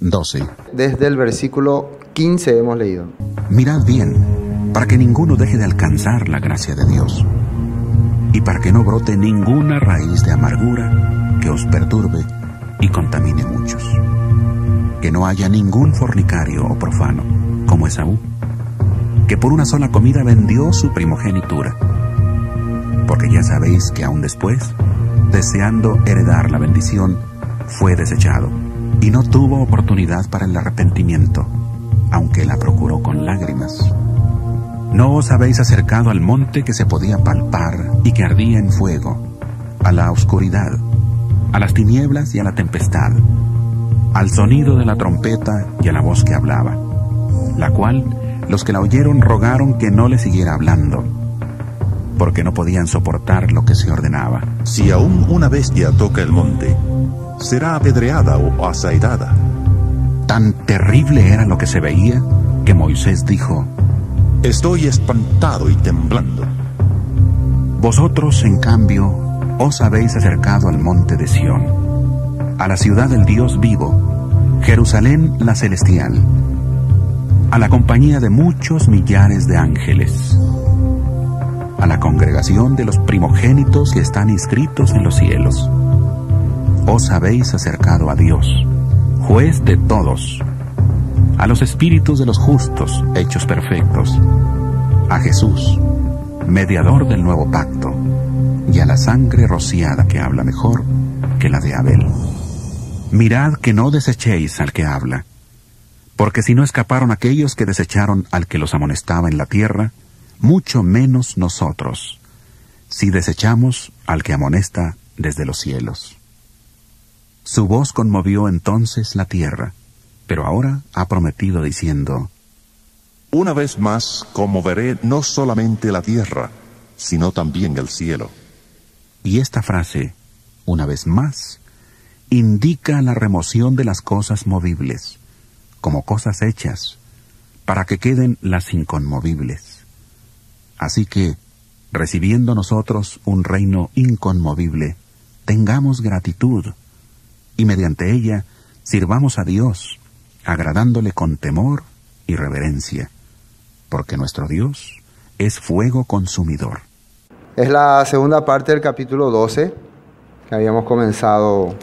12. Desde el versículo 15 hemos leído. Mirad bien, para que ninguno deje de alcanzar la gracia de Dios, y para que no brote ninguna raíz de amargura que os perturbe y contamine muchos. Que no haya ningún fornicario o profano, como Esaú, que por una sola comida vendió su primogenitura. Porque ya sabéis que aún después, deseando heredar la bendición, fue desechado y no tuvo oportunidad para el arrepentimiento, aunque la procuró con lágrimas. No os habéis acercado al monte que se podía palpar y que ardía en fuego, a la oscuridad, a las tinieblas y a la tempestad, al sonido de la trompeta y a la voz que hablaba, la cual los que la oyeron rogaron que no le siguiera hablando porque no podían soportar lo que se ordenaba. Si aún una bestia toca el monte, será apedreada o asaidada. Tan terrible era lo que se veía que Moisés dijo, Estoy espantado y temblando. Vosotros, en cambio, os habéis acercado al monte de Sión, a la ciudad del Dios vivo, Jerusalén la celestial, a la compañía de muchos millares de ángeles a la congregación de los primogénitos que están inscritos en los cielos. Os habéis acercado a Dios, juez de todos, a los espíritus de los justos hechos perfectos, a Jesús, mediador del nuevo pacto, y a la sangre rociada que habla mejor que la de Abel. Mirad que no desechéis al que habla, porque si no escaparon aquellos que desecharon al que los amonestaba en la tierra, mucho menos nosotros, si desechamos al que amonesta desde los cielos. Su voz conmovió entonces la tierra, pero ahora ha prometido diciendo, Una vez más conmoveré no solamente la tierra, sino también el cielo. Y esta frase, una vez más, indica la remoción de las cosas movibles, como cosas hechas, para que queden las inconmovibles. Así que, recibiendo nosotros un reino inconmovible, tengamos gratitud y mediante ella sirvamos a Dios, agradándole con temor y reverencia, porque nuestro Dios es fuego consumidor. Es la segunda parte del capítulo 12 que habíamos comenzado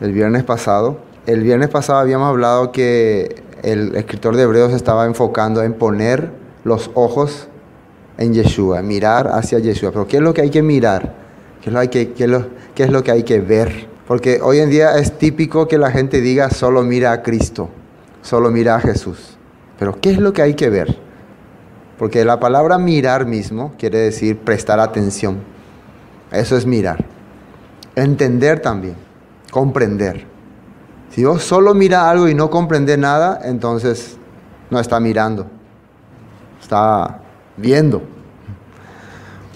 el viernes pasado. El viernes pasado habíamos hablado que el escritor de Hebreos estaba enfocando en poner los ojos en Yeshua, mirar hacia Yeshua. Pero ¿qué es lo que hay que mirar? ¿Qué es lo, que, lo, que hay que ver? Porque hoy en día es típico que la gente diga solo mira a Cristo, solo mira a Jesús. Pero ¿qué es lo que hay que ver? Porque la palabra mirar mismo quiere decir prestar atención. Eso es mirar. Entender también, comprender. Si yo solo mira algo y no comprende nada, entonces no está mirando. Está viendo.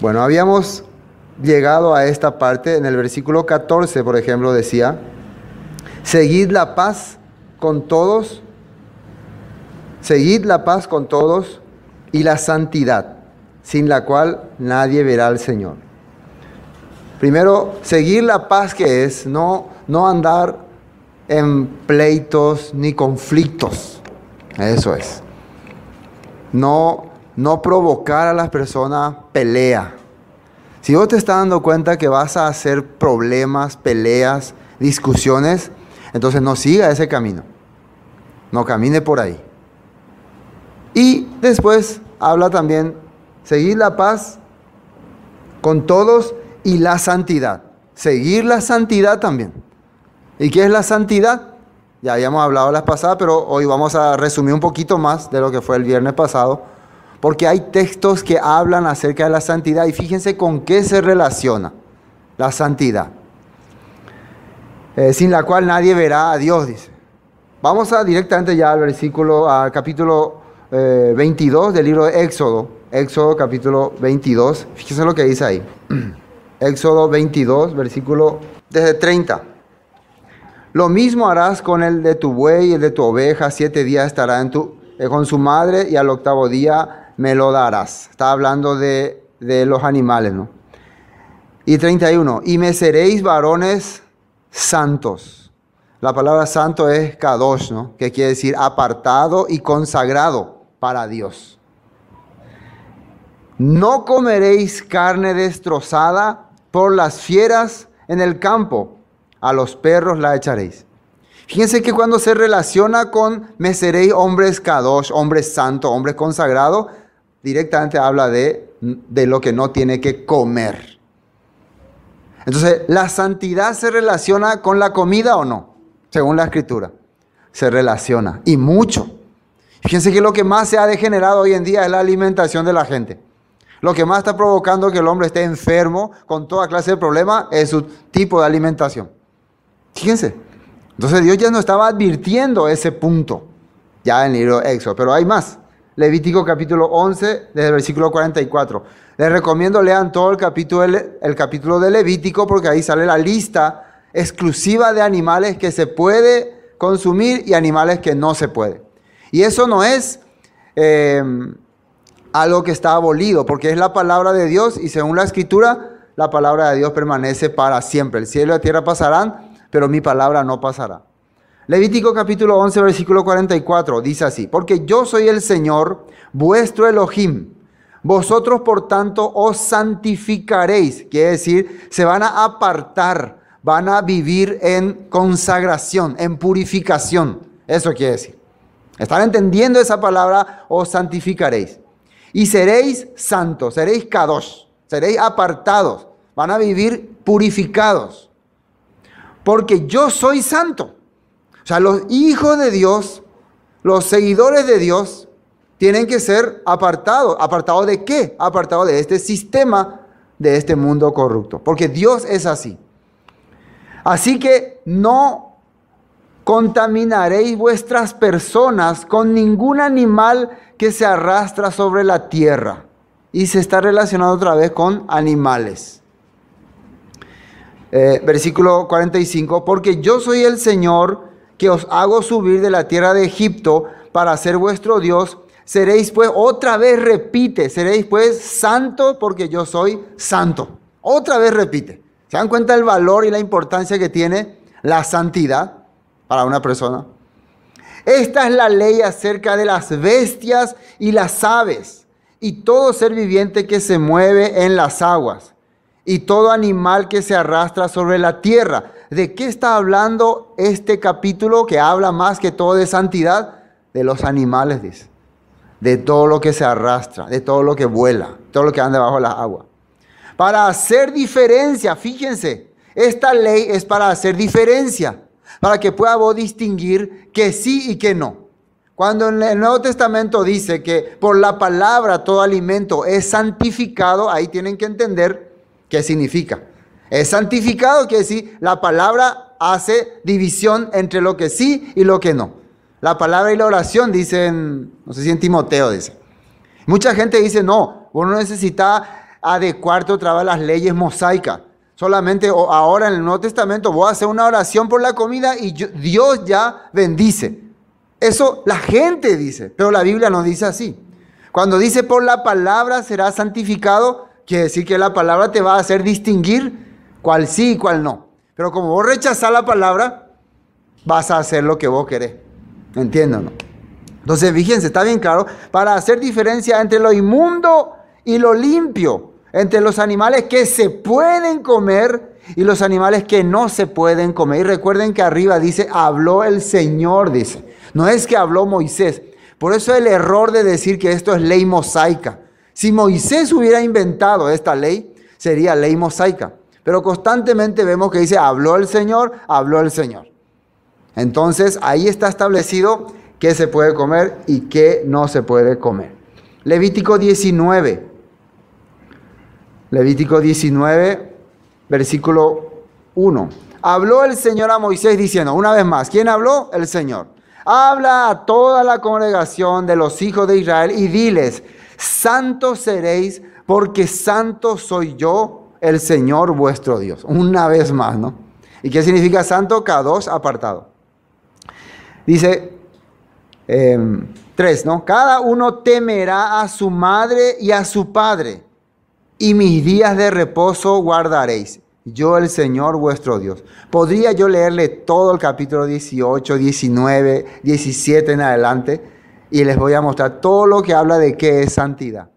Bueno, habíamos llegado a esta parte, en el versículo 14, por ejemplo, decía, seguid la paz con todos, seguid la paz con todos y la santidad, sin la cual nadie verá al Señor. Primero, seguir la paz que es, no, no andar en pleitos ni conflictos. Eso es. No no provocar a las personas pelea. Si vos te estás dando cuenta que vas a hacer problemas, peleas, discusiones, entonces no siga ese camino. No camine por ahí. Y después habla también, seguir la paz con todos y la santidad. Seguir la santidad también. ¿Y qué es la santidad? Ya habíamos hablado las pasadas, pero hoy vamos a resumir un poquito más de lo que fue el viernes pasado porque hay textos que hablan acerca de la santidad y fíjense con qué se relaciona la santidad, eh, sin la cual nadie verá a Dios, dice. Vamos a directamente ya al versículo, al capítulo 22 eh, del libro de Éxodo, Éxodo capítulo 22, fíjense lo que dice ahí, Éxodo 22, versículo desde 30. Lo mismo harás con el de tu buey y el de tu oveja, siete días estará eh, con su madre y al octavo día me lo darás. Está hablando de, de los animales, ¿no? Y 31, y me seréis varones santos. La palabra santo es kadosh, ¿no? Que quiere decir apartado y consagrado para Dios. No comeréis carne destrozada por las fieras en el campo. A los perros la echaréis. Fíjense que cuando se relaciona con me seréis hombres kadosh, hombres santo, hombres consagrado, directamente habla de, lo que no tiene que comer. Entonces, ¿la santidad se relaciona con la comida o no? Según la escritura, se relaciona y mucho. Fíjense que lo que más se ha degenerado hoy en día es la alimentación de la gente. Lo que más está provocando que el hombre esté enfermo con toda clase de problemas es su tipo de alimentación. Fíjense. Entonces Dios ya nos estaba advirtiendo ese punto, ya en el libro Éxodo, pero hay más. Levítico capítulo 11, desde el versículo 44. Les recomiendo lean todo el capítulo, el capítulo de Levítico porque ahí sale la lista exclusiva de animales que se puede consumir y animales que no se puede. Y eso no es eh, algo que está abolido, porque es la palabra de Dios y según la escritura, la palabra de Dios permanece para siempre. El cielo y la tierra pasarán, pero mi palabra no pasará. Levítico capítulo 11, versículo 44 dice así, porque yo soy el Señor, vuestro Elohim. Vosotros, por tanto, os santificaréis. Quiere decir, se van a apartar, van a vivir en consagración, en purificación. Eso quiere decir. ¿Están entendiendo esa palabra? Os santificaréis. Y seréis santos, seréis kadosh, seréis apartados. Van a vivir purificados. Porque yo soy santo sea, los hijos de Dios, los seguidores de Dios, tienen que ser apartados. ¿Apartados de qué? Apartados de este sistema, de este mundo corrupto. Porque Dios es así. Así que no contaminaréis vuestras personas con ningún animal que se arrastra sobre la tierra. Y se está relacionado otra vez con animales. Eh, versículo 45, porque yo soy el Señor, que os hago subir de la tierra de Egipto para ser vuestro Dios, seréis pues, otra vez repite, seréis pues santo porque yo soy santo. Otra vez repite. ¿Se dan cuenta el valor y la importancia que tiene la santidad para una persona? Esta es la ley acerca de las bestias y las aves y todo ser viviente que se mueve en las aguas y todo animal que se arrastra sobre la tierra. ¿De qué está hablando este capítulo que habla más que todo de santidad? De los animales, dice. De todo lo que se arrastra, de todo lo que vuela, todo lo que anda bajo la agua. Para hacer diferencia, fíjense, esta ley es para hacer diferencia, para que pueda vos distinguir que sí y que no. Cuando en el Nuevo Testamento dice que por la palabra todo alimento es santificado, ahí tienen que entender ¿Qué significa? Es santificado, quiere decir, la palabra hace división entre lo que sí y lo que no. La palabra y la oración dicen, no sé si en Timoteo dice. Mucha gente dice, no, uno necesita adecuarte otra vez las leyes mosaicas. Solamente ahora en el Nuevo Testamento voy a hacer una oración por la comida y Dios ya bendice. Eso la gente dice, pero la Biblia no dice así. Cuando dice por la palabra será santificado, Quiere decir que la palabra te va a hacer distinguir cuál sí y cuál no. Pero como vos rechazás la palabra, vas a hacer lo que vos querés. ¿Entienden? No? Entonces, fíjense, está bien claro, para hacer diferencia entre lo inmundo y lo limpio, entre los animales que se pueden comer y los animales que no se pueden comer. Y recuerden que arriba dice, habló el Señor, dice. No es que habló Moisés. Por eso el error de decir que esto es ley mosaica. Si Moisés hubiera inventado esta ley, sería ley mosaica. Pero constantemente vemos que dice, habló el Señor, habló el Señor. Entonces ahí está establecido qué se puede comer y qué no se puede comer. Levítico 19. Levítico 19, versículo 1. Habló el Señor a Moisés diciendo, una vez más, ¿quién habló? El Señor. Habla a toda la congregación de los hijos de Israel y diles, santos seréis porque santo soy yo, el Señor vuestro Dios. Una vez más, ¿no? ¿Y qué significa santo? K2 apartado. Dice 3, em, ¿no? Cada uno temerá a su madre y a su padre, y mis días de reposo guardaréis. Yo el Señor vuestro Dios. Podría yo leerle todo el capítulo 18, 19, 17 en adelante y les voy a mostrar todo lo que habla de qué es santidad.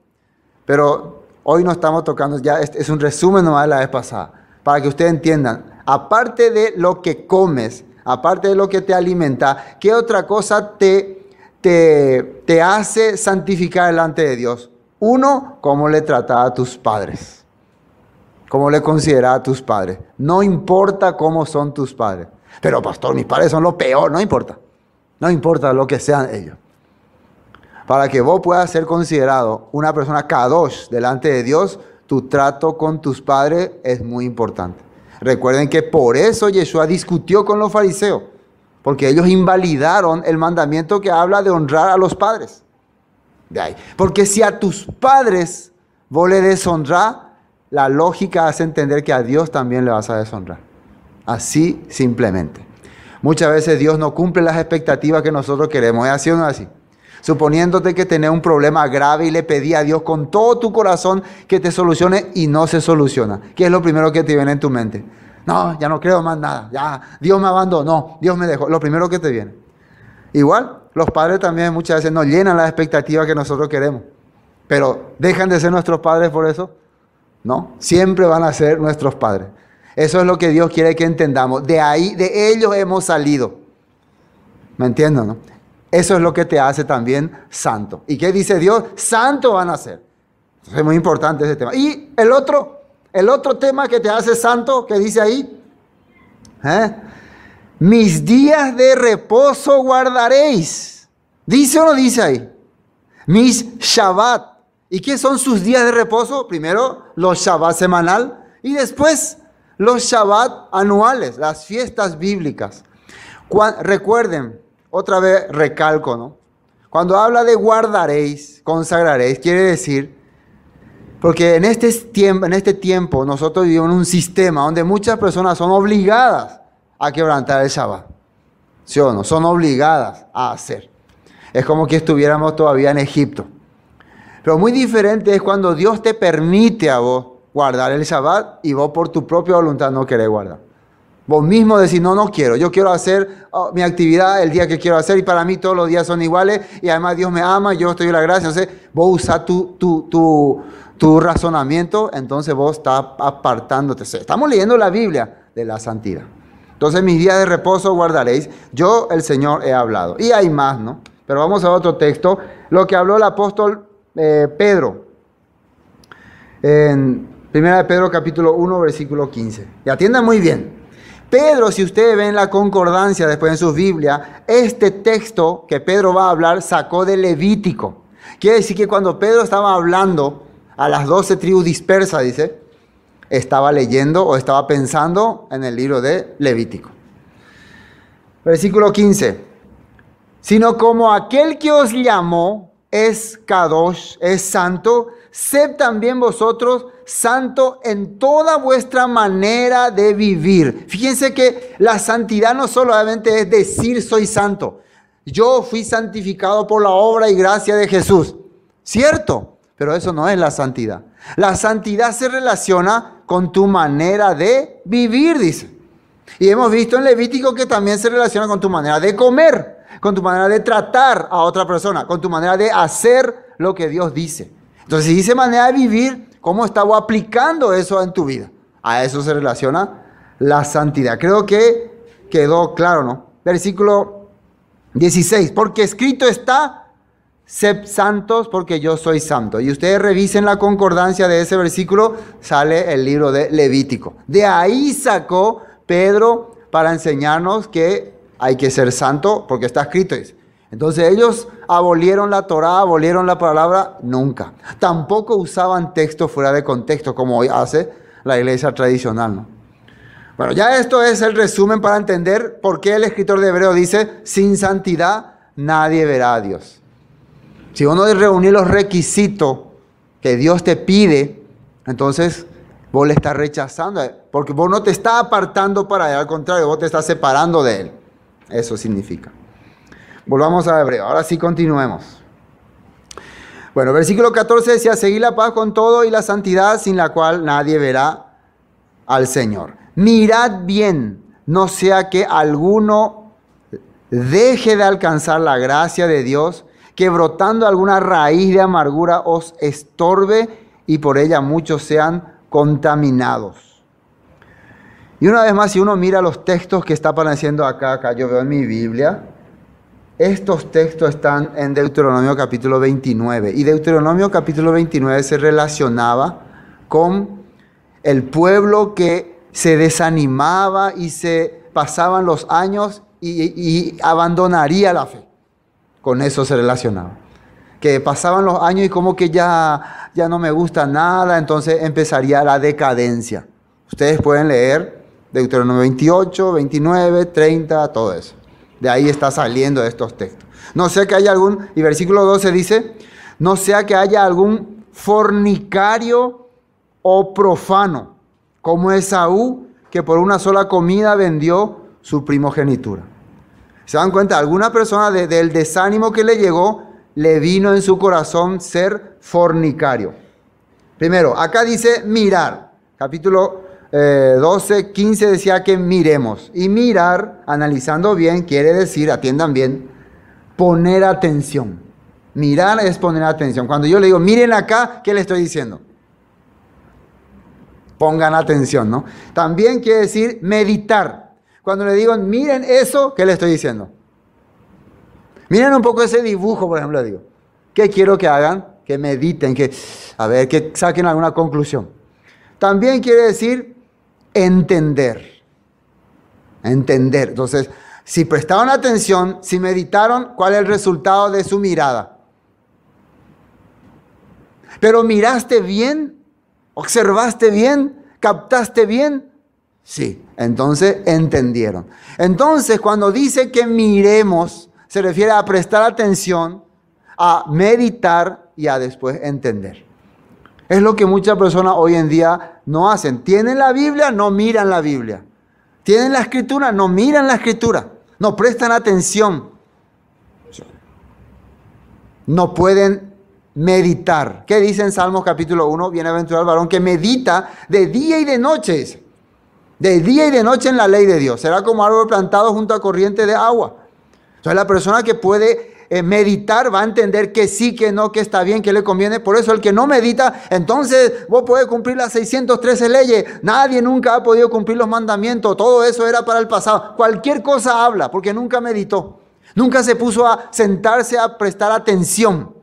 Pero hoy no estamos tocando, ya es, un resumen nomás de la vez pasada, para que ustedes entiendan. Aparte de lo que comes, aparte de lo que te alimenta, ¿qué otra cosa te, te, te hace santificar delante de Dios? Uno, cómo le trataba a tus padres, cómo le considera a tus padres. No importa cómo son tus padres. Pero pastor, mis padres son lo peor, no importa. No importa lo que sean ellos. Para que vos puedas ser considerado una persona kadosh delante de Dios, tu trato con tus padres es muy importante. Recuerden que por eso Yeshua discutió con los fariseos, porque ellos invalidaron el mandamiento que habla de honrar a los padres. De ahí. Porque si a tus padres vos le deshonras, la lógica hace entender que a Dios también le vas a deshonrar. Así simplemente. Muchas veces Dios no cumple las expectativas que nosotros queremos. ¿Es así o no es así? suponiéndote que tenés un problema grave y le pedí a Dios con todo tu corazón que te solucione y no se soluciona. ¿Qué es lo primero que te viene en tu mente? No, ya no creo más nada, ya, Dios me abandonó, Dios me dejó, lo primero que te viene. Igual, los padres también muchas veces nos llenan las expectativas que nosotros queremos, pero ¿dejan de ser nuestros padres por eso? No, siempre van a ser nuestros padres. Eso es lo que Dios quiere que entendamos. De ahí, de ellos hemos salido. ¿Me entiendes? No? Eso es lo que te hace también santo. ¿Y qué dice Dios? Santo van a ser. es muy importante ese tema. Y el otro, el otro tema que te hace santo, que dice ahí, ¿eh? mis días de reposo guardaréis. ¿Dice o no dice ahí? Mis Shabbat. ¿Y qué son sus días de reposo? Primero, los Shabbat semanal y después los Shabbat anuales, las fiestas bíblicas. recuerden, otra vez recalco, ¿no? Cuando habla de guardaréis, consagraréis, quiere decir, porque en este, tiempo, en este tiempo nosotros vivimos en un sistema donde muchas personas son obligadas a quebrantar el Shabbat. ¿Sí o no? Son obligadas a hacer. Es como que estuviéramos todavía en Egipto. Pero muy diferente es cuando Dios te permite a vos guardar el Shabbat y vos por tu propia voluntad no querés guardar. Vos mismo decís, no, no quiero, yo quiero hacer oh, mi actividad el día que quiero hacer y para mí todos los días son iguales y además Dios me ama, yo estoy en la gracia. Entonces, vos usás tu, tu, tu, razonamiento, entonces vos estás apartándote. Estamos leyendo la Biblia de la santidad. Entonces, mis días de reposo guardaréis. Yo, el Señor, he hablado. Y hay más, ¿no? Pero vamos a otro texto, lo que habló el apóstol eh, Pedro. En primera de Pedro capítulo 1, versículo 15. Y atienda muy bien. Pedro, si ustedes ven la concordancia después en su Biblia, este texto que Pedro va a hablar sacó de Levítico. Quiere decir que cuando Pedro estaba hablando a las doce tribus dispersas, dice, estaba leyendo o estaba pensando en el libro de Levítico. Versículo 15. Sino como aquel que os llamó es Kadosh, es santo, sed también vosotros santo en toda vuestra manera de vivir. Fíjense que la santidad no solamente es decir soy santo. Yo fui santificado por la obra y gracia de Jesús. Cierto, pero eso no es la santidad. La santidad se relaciona con tu manera de vivir, dice. Y hemos visto en Levítico que también se relaciona con tu manera de comer, con tu manera de tratar a otra persona, con tu manera de hacer lo que Dios dice. Entonces, si dice manera de vivir, ¿Cómo estaba aplicando eso en tu vida? A eso se relaciona la santidad. Creo que quedó claro, ¿no? Versículo 16. Porque escrito está, sed santos porque yo soy santo. Y ustedes revisen la concordancia de ese versículo, sale el libro de Levítico. De ahí sacó Pedro para enseñarnos que hay que ser santo porque está escrito. Dice. Entonces ellos abolieron la Torá, abolieron la palabra, nunca. Tampoco usaban texto fuera de contexto como hoy hace la iglesia tradicional. Bueno, ya esto es el resumen para entender por qué el escritor de Hebreo dice, sin santidad nadie verá a Dios. Si uno reúne los requisitos que Dios te pide, entonces vos le estás rechazando, eh, porque vos no te estás apartando para él, al contrario, vos te estás separando de él. Eso significa. Volvamos a Hebreo. Ahora sí continuemos. Bueno, versículo 14 decía, Seguid la paz con todo y la santidad sin la cual nadie verá al Señor. Mirad bien, no sea que alguno deje de alcanzar la gracia de Dios, que brotando alguna raíz de amargura os estorbe y por ella muchos sean contaminados. Y una vez más, si uno mira los textos que está apareciendo acá, acá yo veo en mi Biblia, estos textos están en Deuteronomio capítulo 29 y Deuteronomio capítulo 29 se relacionaba con el pueblo que se desanimaba y se pasaban los años y, abandonaría la fe. Con eso se relacionaba. Que pasaban los años y como que ya, ya no me gusta nada, entonces empezaría la decadencia. Ustedes pueden leer Deuteronomio 28, 29, 30, todo eso. De ahí está saliendo estos textos. No sea que haya algún, y versículo 12 dice, no sea que haya algún fornicario o profano, como Esaú, que por una sola comida vendió su primogenitura. ¿Se dan cuenta? Alguna persona del desánimo que le llegó, le vino en su corazón ser fornicario. Primero, acá dice mirar, capítulo 12, eh, 15 decía que miremos. Y mirar, analizando bien, quiere decir, atiendan bien, poner atención. Mirar es poner atención. Cuando yo le digo, miren acá, ¿qué le estoy diciendo? Pongan atención, ¿no? También quiere decir meditar. Cuando le digo, miren eso, ¿qué le estoy diciendo? Miren un poco ese dibujo, por ejemplo, le digo. ¿Qué quiero que hagan? Que mediten, que, a ver, que saquen alguna conclusión. También quiere decir entender. Entender. Entonces, si prestaron atención, si meditaron, ¿cuál es el resultado de su mirada? Pero miraste bien, observaste bien, captaste bien. Sí, entonces entendieron. Entonces, cuando dice que miremos, se refiere a prestar atención, a meditar y a después entender. Es lo que muchas personas hoy en día no hacen. Tienen la Biblia, no miran la Biblia. Tienen la escritura, no miran la escritura. No prestan atención. No pueden meditar. ¿Qué dice en Salmos capítulo 1? Bienaventurado el varón que medita de día y de noche. De día y de noche en la ley de Dios. Será como árbol plantado junto a corriente de agua. Entonces la persona que puede eh, meditar va a entender que sí, que no, que está bien, que le conviene. Por eso el que no medita, entonces vos podés cumplir las 613 leyes. Nadie nunca ha podido cumplir los mandamientos. Todo eso era para el pasado. Cualquier cosa habla porque nunca meditó. Nunca se puso a sentarse a prestar atención.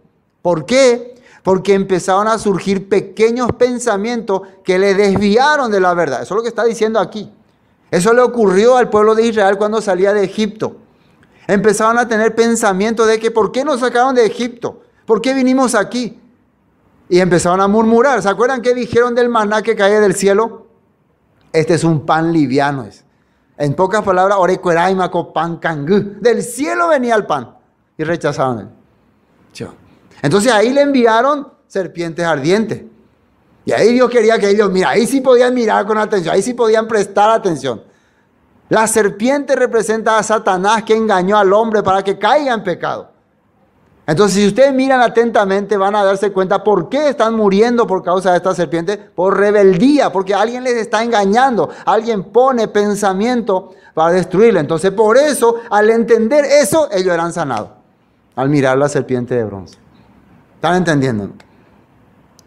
¿Por qué? Porque empezaron a surgir pequeños pensamientos que le desviaron de la verdad. Eso es lo que está diciendo aquí. Eso le ocurrió al pueblo de Israel cuando salía de Egipto. Empezaron a tener pensamiento de que ¿por qué nos sacaron de Egipto? ¿Por qué vinimos aquí? Y empezaron a murmurar. ¿Se acuerdan qué dijeron del maná que caía del cielo? Este es un pan liviano. Es. En pocas palabras, pan Del cielo venía el pan. Y rechazaron él. Entonces ahí le enviaron serpientes ardientes. Y ahí Dios quería que ellos, mira, ahí sí podían mirar con atención, ahí sí podían prestar atención. La serpiente representa a Satanás que engañó al hombre para que caiga en pecado. Entonces, si ustedes miran atentamente, van a darse cuenta por qué están muriendo por causa de esta serpiente, por rebeldía, porque alguien les está engañando, alguien pone pensamiento para destruirla. Entonces, por eso, al entender eso, ellos eran sanados, al mirar la serpiente de bronce. ¿Están entendiendo?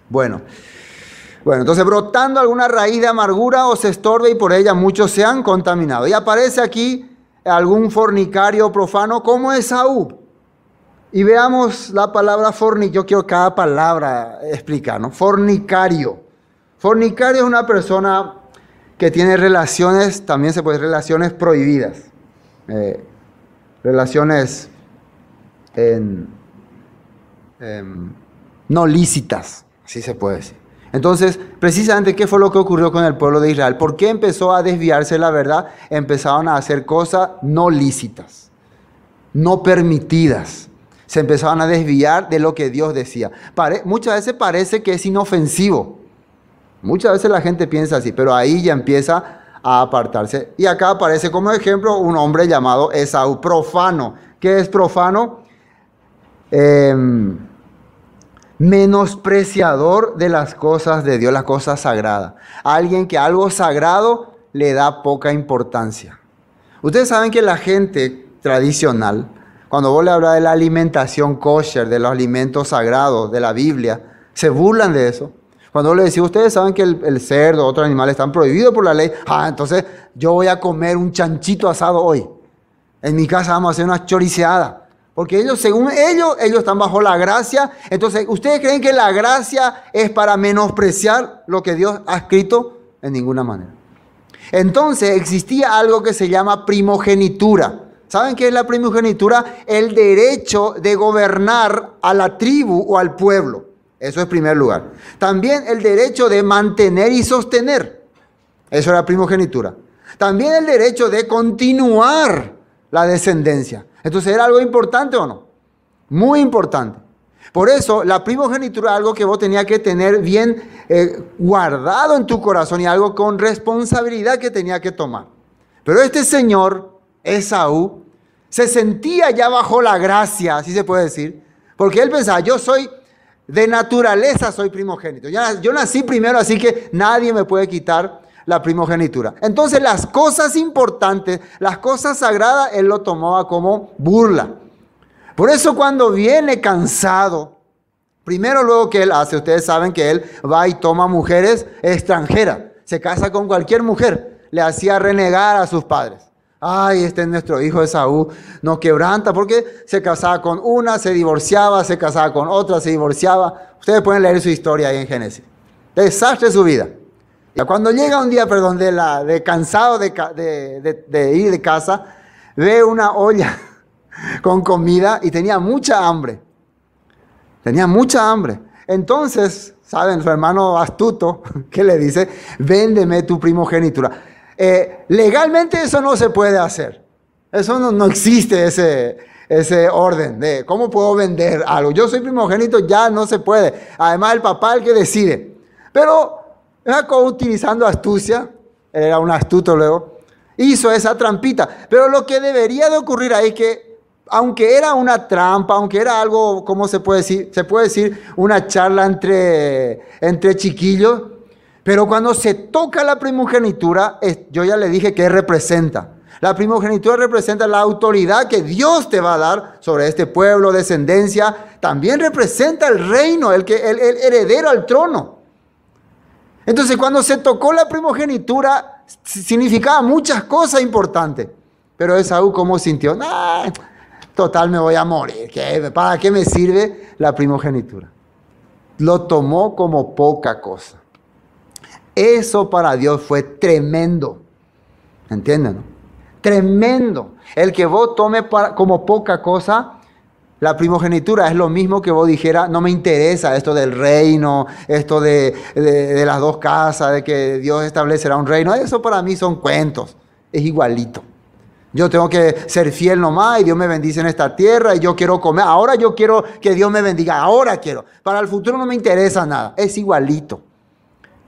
Bueno. Bueno, entonces brotando alguna raíz de amargura o se estorbe y por ella muchos se han contaminado. Y aparece aquí algún fornicario profano como Esaú. Y veamos la palabra fornicario. Yo quiero cada palabra explicar, ¿no? Fornicario. Fornicario es una persona que tiene relaciones, también se puede decir relaciones prohibidas. Eh, relaciones em, no lícitas, así se puede decir. Entonces, precisamente, ¿qué fue lo que ocurrió con el pueblo de Israel? ¿Por qué empezó a desviarse la verdad? Empezaron a hacer cosas no lícitas, no permitidas. Se empezaron a desviar de lo que Dios decía. muchas veces parece que es inofensivo. Muchas veces la gente piensa así, pero ahí ya empieza a apartarse. Y acá aparece como ejemplo un hombre llamado Esaú, profano. ¿Qué es profano? Eh, menospreciador de las cosas de Dios, las cosas sagradas. Alguien que algo sagrado le da poca importancia. Ustedes saben que la gente tradicional, cuando vos le hablas de la alimentación kosher, de los alimentos sagrados, de la Biblia, se burlan de eso. Cuando vos le decís, ustedes saben que el, cerdo, otro animal, están prohibidos por la ley, ah, entonces yo voy a comer un chanchito asado hoy. En mi casa vamos a hacer una choriceada. Porque ellos, según ellos, ellos están bajo la gracia. Entonces, ¿ustedes creen que la gracia es para menospreciar lo que Dios ha escrito? En ninguna manera. Entonces, existía algo que se llama primogenitura. ¿Saben qué es la primogenitura? El derecho de gobernar a la tribu o al pueblo. Eso es primer lugar. También el derecho de mantener y sostener. Eso era primogenitura. También el derecho de continuar la descendencia. Entonces, ¿era algo importante o no? Muy importante. Por eso, la primogenitura es algo que vos tenías que tener bien eh, guardado en tu corazón y algo con responsabilidad que tenía que tomar. Pero este señor, Esaú, se sentía ya bajo la gracia, así se puede decir, porque él pensaba, yo soy, de naturaleza soy primogénito, yo nací primero, así que nadie me puede quitar la primogenitura. Entonces las cosas importantes, las cosas sagradas, él lo tomaba como burla. Por eso cuando viene cansado, primero luego que él hace, ustedes saben que él va y toma mujeres extranjeras, se casa con cualquier mujer, le hacía renegar a sus padres. Ay, este es nuestro hijo de Saúl No quebranta porque se casaba con una, se divorciaba, se casaba con otra, se divorciaba. Ustedes pueden leer su historia ahí en Génesis. Desastre su vida. Cuando llega un día, perdón, de, la, de cansado de, ir de casa, ve una olla con comida y tenía mucha hambre. Tenía mucha hambre. Entonces, ¿saben? Su hermano astuto, que le dice, véndeme tu primogenitura. Eh, legalmente eso no se puede hacer. Eso no, existe ese, ese orden de cómo puedo vender algo. Yo soy primogénito, ya no se puede. Además, el papá es el que decide. Pero utilizando astucia, era un astuto luego, hizo esa trampita. Pero lo que debería de ocurrir ahí es que, aunque era una trampa, aunque era algo, ¿cómo se puede decir? Se puede decir una charla entre, entre chiquillos, pero cuando se toca la primogenitura, yo ya le dije que representa. La primogenitura representa la autoridad que Dios te va a dar sobre este pueblo, descendencia. También representa el reino, el, que, el heredero al trono. Entonces cuando se tocó la primogenitura significaba muchas cosas importantes. Pero Esaú como sintió, total me voy a morir, ¿Qué, ¿para qué me sirve la primogenitura? Lo tomó como poca cosa. Eso para Dios fue tremendo. ¿Entienden? Tremendo. El que vos tome como poca cosa, la primogenitura es lo mismo que vos dijera, no me interesa esto del reino, esto de, las dos casas, de que Dios establecerá un reino. Eso para mí son cuentos. Es igualito. Yo tengo que ser fiel nomás y Dios me bendice en esta tierra y yo quiero comer. Ahora yo quiero que Dios me bendiga. Ahora quiero. Para el futuro no me interesa nada. Es igualito.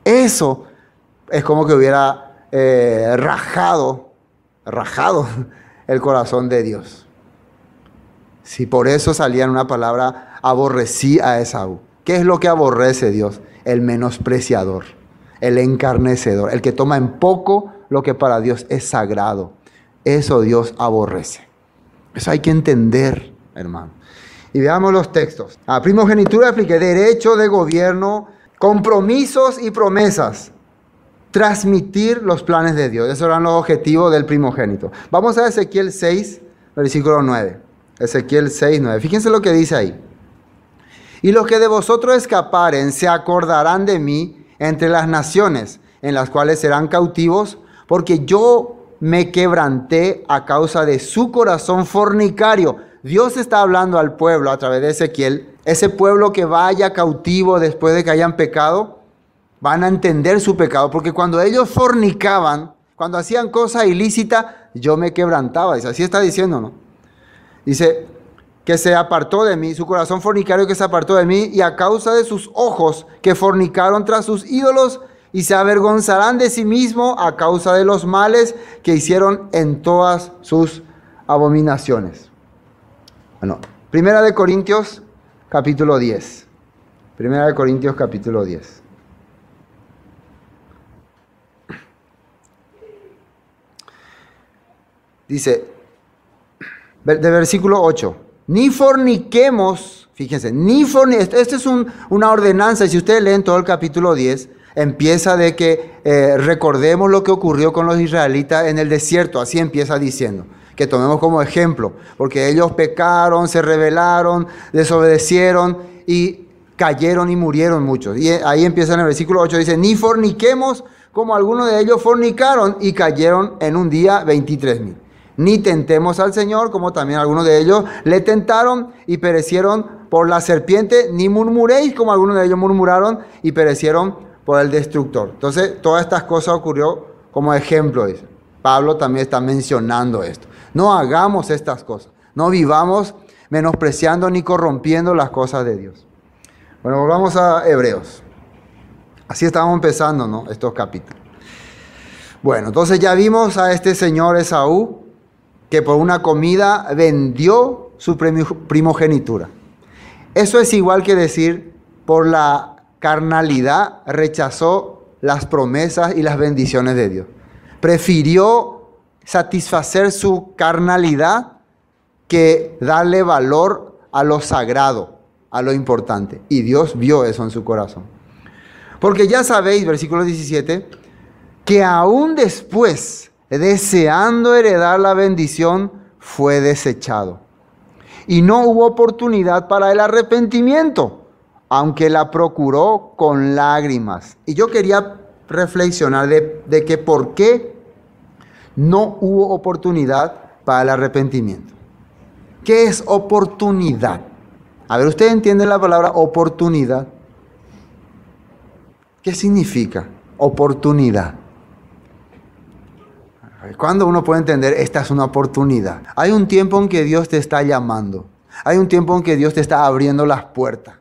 Eso es como que hubiera eh, rajado, rajado el corazón de Dios. Si por eso salía en una palabra, aborrecí a Esaú. ¿Qué es lo que aborrece Dios? El menospreciador, el encarnecedor, el que toma en poco lo que para Dios es sagrado. Eso Dios aborrece. Eso hay que entender, hermano. Y veamos los textos. A primogenitura expliqué derecho de gobierno, compromisos y promesas. Transmitir los planes de Dios. Esos eran los objetivos del primogénito. Vamos a Ezequiel 6, versículo 9. Ezequiel 6, 9. Fíjense lo que dice ahí. Y los que de vosotros escaparen se acordarán de mí entre las naciones en las cuales serán cautivos, porque yo me quebranté a causa de su corazón fornicario. Dios está hablando al pueblo a través de Ezequiel. Ese pueblo que vaya cautivo después de que hayan pecado, van a entender su pecado, porque cuando ellos fornicaban, cuando hacían cosa ilícita yo me quebrantaba. así está diciendo, ¿no? Dice, que se apartó de mí, su corazón fornicario que se apartó de mí, y a causa de sus ojos que fornicaron tras sus ídolos, y se avergonzarán de sí mismo a causa de los males que hicieron en todas sus abominaciones. Bueno, Primera de Corintios capítulo 10. Primera de Corintios capítulo 10. Dice, de versículo 8. Ni forniquemos, fíjense, ni forniquemos. Esta este es una ordenanza, si ustedes leen todo el capítulo 10, empieza de que eh, recordemos lo que ocurrió con los israelitas en el desierto, así empieza diciendo, que tomemos como ejemplo, porque ellos pecaron, se rebelaron, desobedecieron y cayeron y murieron muchos. Y ahí empieza en el versículo 8, dice, ni forniquemos como algunos de ellos fornicaron y cayeron en un día 23 mil ni tentemos al Señor, como también algunos de ellos le tentaron y perecieron por la serpiente, ni murmuréis, como algunos de ellos murmuraron y perecieron por el destructor. Entonces, todas estas cosas ocurrió como ejemplo, dice. Pablo también está mencionando esto. No hagamos estas cosas, no vivamos menospreciando ni corrompiendo las cosas de Dios. Bueno, volvamos a Hebreos. Así estamos empezando, ¿no? Estos capítulos. Bueno, entonces ya vimos a este señor Esaú, que por una comida vendió su primogenitura. Eso es igual que decir, por la carnalidad rechazó las promesas y las bendiciones de Dios. Prefirió satisfacer su carnalidad que darle valor a lo sagrado, a lo importante. Y Dios vio eso en su corazón. Porque ya sabéis, versículo 17, que aún después deseando heredar la bendición, fue desechado. Y no hubo oportunidad para el arrepentimiento, aunque la procuró con lágrimas. Y yo quería reflexionar de, que por qué no hubo oportunidad para el arrepentimiento. ¿Qué es oportunidad? A ver, ¿ustedes entienden la palabra oportunidad? ¿Qué significa oportunidad? Cuando uno puede entender esta es una oportunidad? Hay un tiempo en que Dios te está llamando. Hay un tiempo en que Dios te está abriendo las puertas.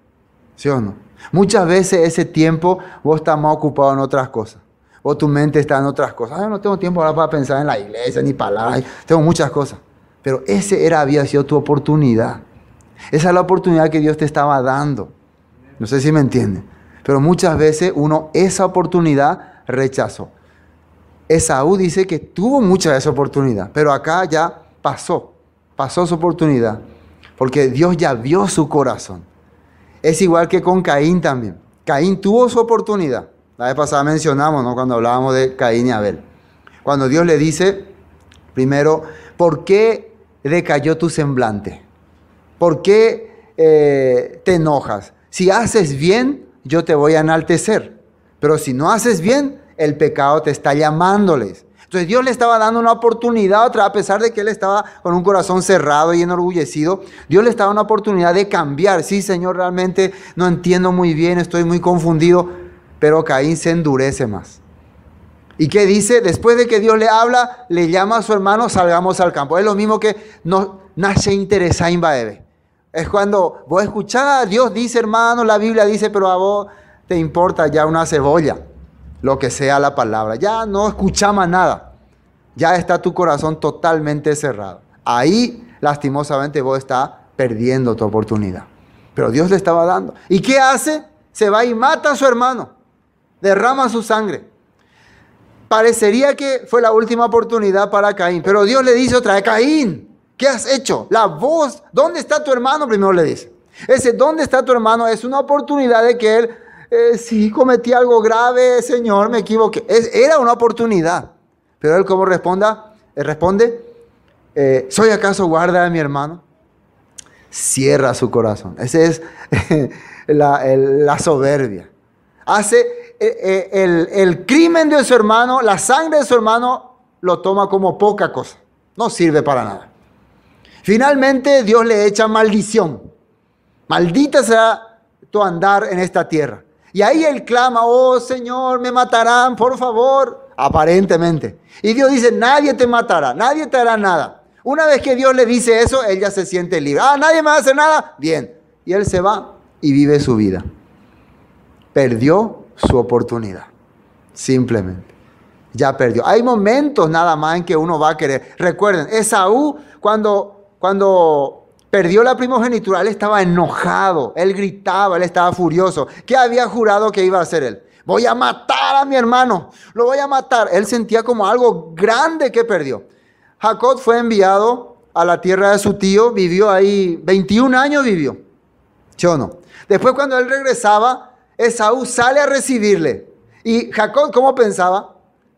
¿Sí o no? Muchas veces ese tiempo vos estás más ocupado en otras cosas. O tu mente está en otras cosas. Ay, no tengo tiempo ahora para pensar en la iglesia ni palabras. Tengo muchas cosas. Pero ese era, había sido tu oportunidad. Esa es la oportunidad que Dios te estaba dando. No sé si me entienden. Pero muchas veces uno esa oportunidad rechazó. Esaú dice que tuvo mucha esa oportunidad, pero acá ya pasó, pasó su oportunidad, porque Dios ya vio su corazón. Es igual que con Caín también. Caín tuvo su oportunidad. La vez pasada mencionamos, ¿no? Cuando hablábamos de Caín y Abel. Cuando Dios le dice, primero, ¿por qué decayó tu semblante? ¿Por qué eh, te enojas? Si haces bien, yo te voy a enaltecer. Pero si no haces bien, el pecado te está llamándoles. Entonces Dios le estaba dando una oportunidad otra, a pesar de que él estaba con un corazón cerrado y enorgullecido, Dios le estaba dando una oportunidad de cambiar. Sí, Señor, realmente no entiendo muy bien, estoy muy confundido, pero Caín se endurece más. ¿Y qué dice? Después de que Dios le habla, le llama a su hermano, salgamos al campo. Es lo mismo que no, nace interesa en Baebe. Es cuando vos escuchás, Dios dice, hermano, la Biblia dice, pero a vos te importa ya una cebolla lo que sea la palabra. Ya no escuchamos nada. Ya está tu corazón totalmente cerrado. Ahí, lastimosamente, vos estás perdiendo tu oportunidad. Pero Dios le estaba dando. ¿Y qué hace? Se va y mata a su hermano. Derrama su sangre. Parecería que fue la última oportunidad para Caín. Pero Dios le dice otra vez, Caín, ¿qué has hecho? La voz, ¿dónde está tu hermano? Primero le dice. Ese dónde está tu hermano es una oportunidad de que él si eh, sí, cometí algo grave, Señor, me equivoqué. era una oportunidad. Pero él como responda, eh, responde, eh, ¿soy acaso guarda de mi hermano? Cierra su corazón. Esa es la, soberbia. Hace el, el crimen de su hermano, la sangre de su hermano, lo toma como poca cosa. No sirve para nada. Finalmente Dios le echa maldición. Maldita sea tu andar en esta tierra. Y ahí él clama, oh Señor, me matarán, por favor, aparentemente. Y Dios dice, nadie te matará, nadie te hará nada. Una vez que Dios le dice eso, él ya se siente libre. Ah, nadie me hace nada. Bien. Y él se va y vive su vida. Perdió su oportunidad. Simplemente. Ya perdió. Hay momentos nada más en que uno va a querer. Recuerden, Esaú, cuando, cuando Perdió la primogenitura, él estaba enojado, él gritaba, él estaba furioso. ¿Qué había jurado que iba a hacer él? Voy a matar a mi hermano, lo voy a matar. Él sentía como algo grande que perdió. Jacob fue enviado a la tierra de su tío, vivió ahí, 21 años vivió. ¿Sí no? Después cuando él regresaba, Esaú sale a recibirle. Y Jacob, ¿cómo pensaba?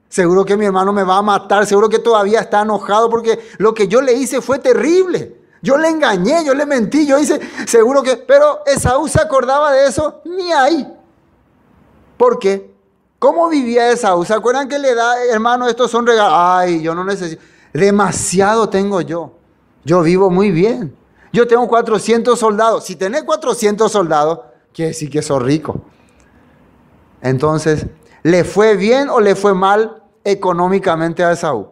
Seguro que mi hermano me va a matar, seguro que todavía está enojado porque lo que yo le hice fue terrible. Yo le engañé, yo le mentí, yo hice seguro que... Pero Esaú se acordaba de eso ni ahí. ¿Por qué? ¿Cómo vivía Esaú? ¿Se acuerdan que le da, hermano, estos son regalos? Ay, yo no necesito. Demasiado tengo yo. Yo vivo muy bien. Yo tengo 400 soldados. Si tenés 400 soldados, quiere decir que sos rico. Entonces, ¿le fue bien o le fue mal económicamente a Esaú?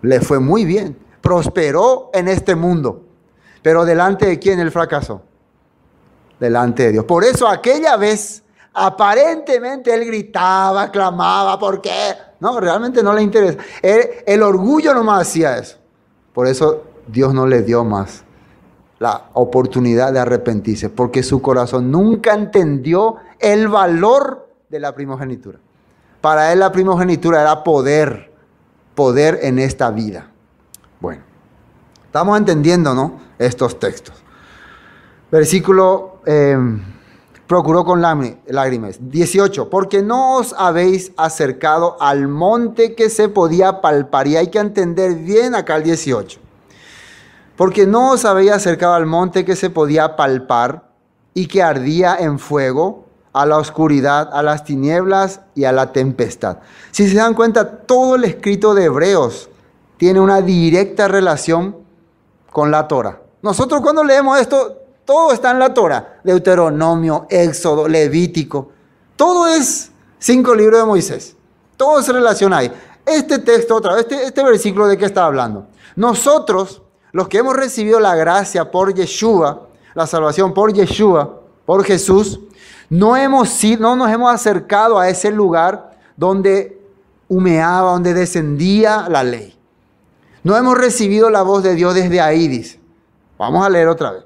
Le fue muy bien prosperó en este mundo. Pero delante de quién él fracasó? Delante de Dios. Por eso aquella vez, aparentemente él gritaba, clamaba, ¿por qué? No, realmente no le interesa. el orgullo no más hacía eso. Por eso Dios no le dio más la oportunidad de arrepentirse, porque su corazón nunca entendió el valor de la primogenitura. Para él la primogenitura era poder, poder en esta vida. Estamos entendiendo, ¿no? Estos textos. Versículo, em, procuró con lágrimas. 18, porque no os habéis acercado al monte que se podía palpar. Y hay que entender bien acá el 18. Porque no os habéis acercado al monte que se podía palpar y que ardía en fuego, a la oscuridad, a las tinieblas y a la tempestad. Si se dan cuenta, todo el escrito de Hebreos tiene una directa relación con la Torah. Nosotros cuando leemos esto, todo está en la Torah. Deuteronomio, Éxodo, Levítico. Todo es cinco libros de Moisés. Todo se relaciona ahí. Este texto, otra vez, este, este versículo de qué está hablando. Nosotros, los que hemos recibido la gracia por Yeshua, la salvación por Yeshua, por Jesús, no, hemos, no nos hemos acercado a ese lugar donde humeaba, donde descendía la ley. No hemos recibido la voz de Dios desde ahí, Vamos a leer otra vez.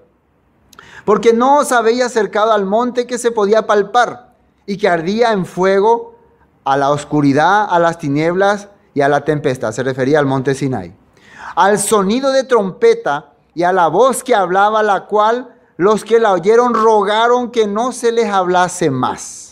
Porque no os habéis acercado al monte que se podía palpar y que ardía en fuego, a la oscuridad, a las tinieblas y a la tempestad. Se refería al monte Sinai. Al sonido de trompeta y a la voz que hablaba, la cual los que la oyeron rogaron que no se les hablase más.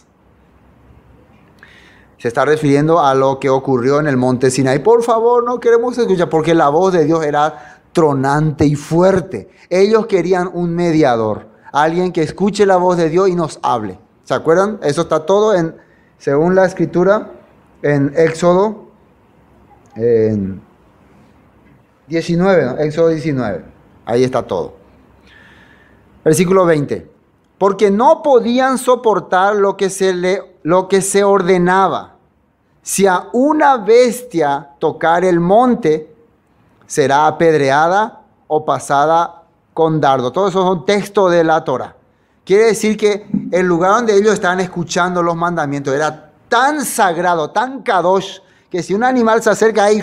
Se está refiriendo a lo que ocurrió en el monte Sinaí. Por favor, no queremos escuchar, porque la voz de Dios era tronante y fuerte. Ellos querían un mediador, alguien que escuche la voz de Dios y nos hable. ¿Se acuerdan? Eso está todo en, según la escritura, en Éxodo 19, Éxodo 19. Ahí está todo. Versículo 20. Porque no podían soportar lo que se le lo que se ordenaba. Si a una bestia tocar el monte, será apedreada o pasada con dardo. Todo eso son textos de la Torah. Quiere decir que el lugar donde ellos estaban escuchando los mandamientos era tan sagrado, tan kadosh, que si un animal se acerca ahí,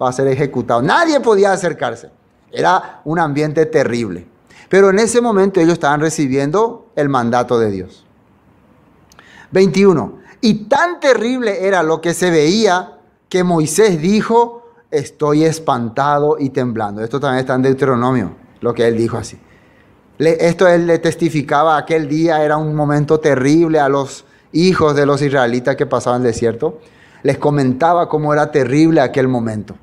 va a ser ejecutado. Nadie podía acercarse. Era un ambiente terrible. Pero en ese momento ellos estaban recibiendo el mandato de Dios. 21. Y tan terrible era lo que se veía que Moisés dijo, estoy espantado y temblando. Esto también está en Deuteronomio, lo que él dijo así. esto él le testificaba aquel día, era un momento terrible a los hijos de los israelitas que pasaban el desierto. Les comentaba cómo era terrible aquel momento.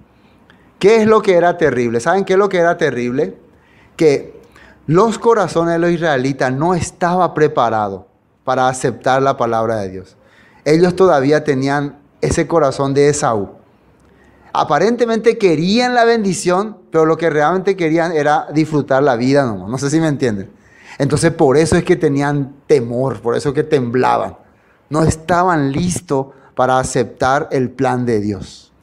¿Qué es lo que era terrible? ¿Saben qué es lo que era terrible? Que los corazones de los israelitas no estaba preparado para aceptar la palabra de Dios. Ellos todavía tenían ese corazón de Esaú. Aparentemente querían la bendición, pero lo que realmente querían era disfrutar la vida No sé si me entienden. Entonces por eso es que tenían temor, por eso es que temblaban. No estaban listos para aceptar el plan de Dios.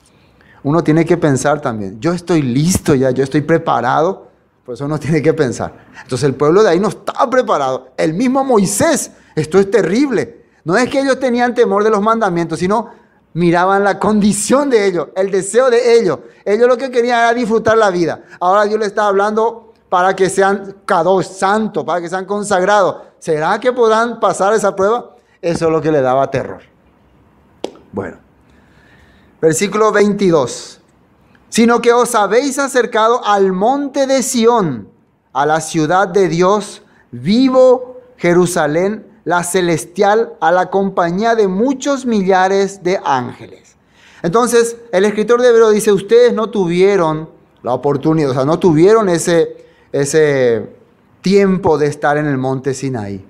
Uno tiene que pensar también, yo estoy listo ya, yo estoy preparado por eso uno tiene que pensar. Entonces el pueblo de ahí no estaba preparado. El mismo Moisés, esto es terrible. No es que ellos tenían temor de los mandamientos, sino miraban la condición de ellos, el deseo de ellos. Ellos lo que querían era disfrutar la vida. Ahora Dios les está hablando para que sean dos santos, para que sean consagrados. ¿Será que podrán pasar esa prueba? Eso es lo que le daba terror. Bueno, versículo 22 sino que os habéis acercado al monte de Sión, a la ciudad de Dios, vivo Jerusalén, la celestial, a la compañía de muchos millares de ángeles. Entonces, el escritor de Hebreo dice, ustedes no tuvieron la oportunidad, o sea, no tuvieron ese, ese tiempo de estar en el monte Sinaí.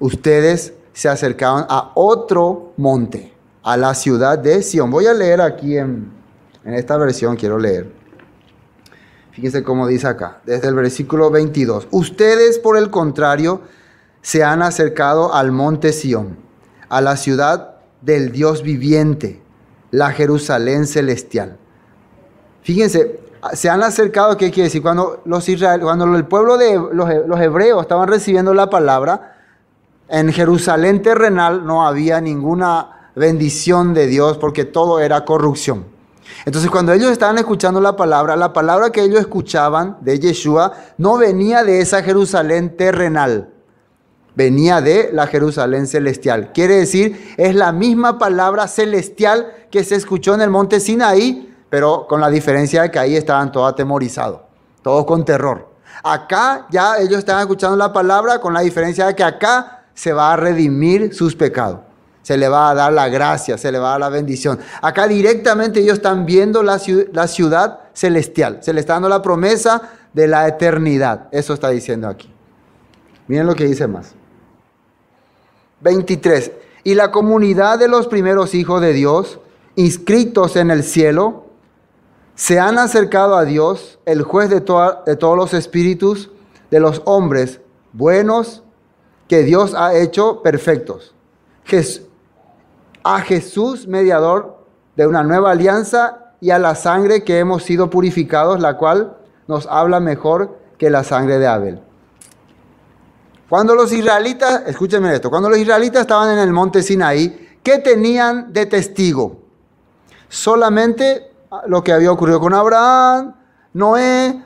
Ustedes se acercaron a otro monte, a la ciudad de Sión. Voy a leer aquí en en esta versión quiero leer. Fíjense cómo dice acá, desde el versículo 22. Ustedes, por el contrario, se han acercado al monte Sión, a la ciudad del Dios viviente, la Jerusalén celestial. Fíjense, se han acercado, ¿qué quiere decir? Cuando, los cuando el pueblo de los hebreos estaban recibiendo la palabra, en Jerusalén terrenal no había ninguna bendición de Dios porque todo era corrupción. Entonces cuando ellos estaban escuchando la palabra, la palabra que ellos escuchaban de Yeshua no venía de esa Jerusalén terrenal, venía de la Jerusalén celestial. Quiere decir, es la misma palabra celestial que se escuchó en el monte Sinaí, pero con la diferencia de que ahí estaban todos atemorizados, todos con terror. Acá ya ellos estaban escuchando la palabra con la diferencia de que acá se va a redimir sus pecados se le va a dar la gracia, se le va a dar la bendición. Acá directamente ellos están viendo la, ciudad celestial, se le está dando la promesa de la eternidad. Eso está diciendo aquí. Miren lo que dice más. 23. Y la comunidad de los primeros hijos de Dios, inscritos en el cielo, se han acercado a Dios, el juez de, de todos los espíritus, de los hombres buenos que Dios ha hecho perfectos. Jesús a Jesús, mediador de una nueva alianza, y a la sangre que hemos sido purificados, la cual nos habla mejor que la sangre de Abel. Cuando los israelitas, escúchenme esto, cuando los israelitas estaban en el monte Sinaí, ¿qué tenían de testigo? Solamente lo que había ocurrido con Abraham, Noé,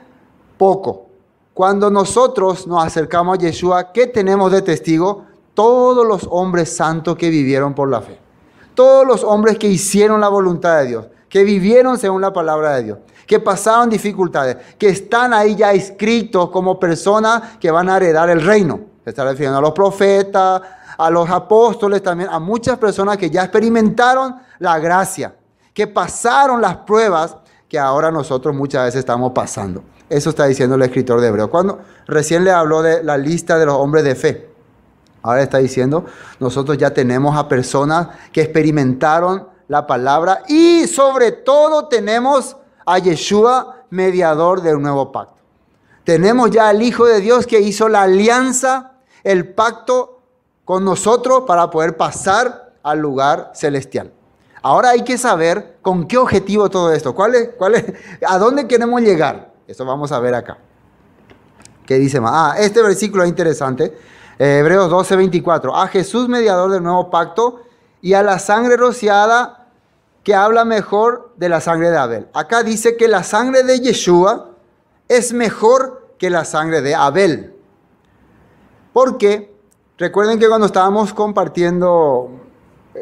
poco. Cuando nosotros nos acercamos a Yeshua, ¿qué tenemos de testigo? Todos los hombres santos que vivieron por la fe todos los hombres que hicieron la voluntad de Dios, que vivieron según la palabra de Dios, que pasaron dificultades, que están ahí ya escritos como personas que van a heredar el reino. Se está refiriendo a los profetas, a los apóstoles también, a muchas personas que ya experimentaron la gracia, que pasaron las pruebas que ahora nosotros muchas veces estamos pasando. Eso está diciendo el escritor de Hebreo. Cuando recién le habló de la lista de los hombres de fe. Ahora está diciendo, nosotros ya tenemos a personas que experimentaron la palabra y sobre todo tenemos a Yeshua, mediador del nuevo pacto. Tenemos ya al Hijo de Dios que hizo la alianza, el pacto con nosotros para poder pasar al lugar celestial. Ahora hay que saber con qué objetivo todo esto, ¿Cuál es, cuál es, a dónde queremos llegar. Eso vamos a ver acá. ¿Qué dice más? Ah, este versículo es interesante eh, Hebreos 12, 24. A Jesús, mediador del nuevo pacto, y a la sangre rociada que habla mejor de la sangre de Abel. Acá dice que la sangre de Yeshua es mejor que la sangre de Abel. Porque recuerden que cuando estábamos compartiendo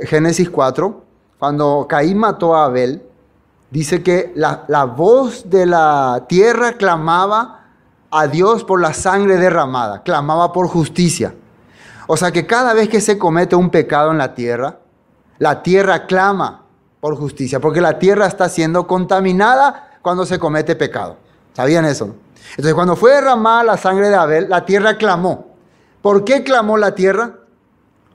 Génesis 4, cuando Caín mató a Abel, dice que la, la voz de la tierra clamaba a Dios por la sangre derramada, clamaba por justicia. O sea que cada vez que se comete un pecado en la tierra, la tierra clama por justicia, porque la tierra está siendo contaminada cuando se comete pecado. ¿Sabían eso? Entonces cuando fue derramada la sangre de Abel, la tierra clamó. ¿Por qué clamó la tierra?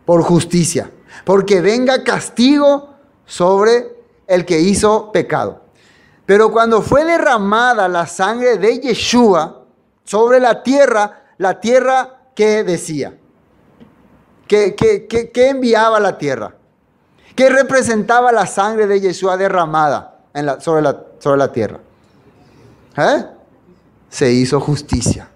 Por justicia, porque venga castigo sobre el que hizo pecado. Pero cuando fue derramada la sangre de Yeshua, sobre la tierra, la tierra que decía, que, enviaba la tierra, que representaba la sangre de Yeshua derramada sobre, la, sobre, la, tierra. ¿Eh? Se hizo justicia.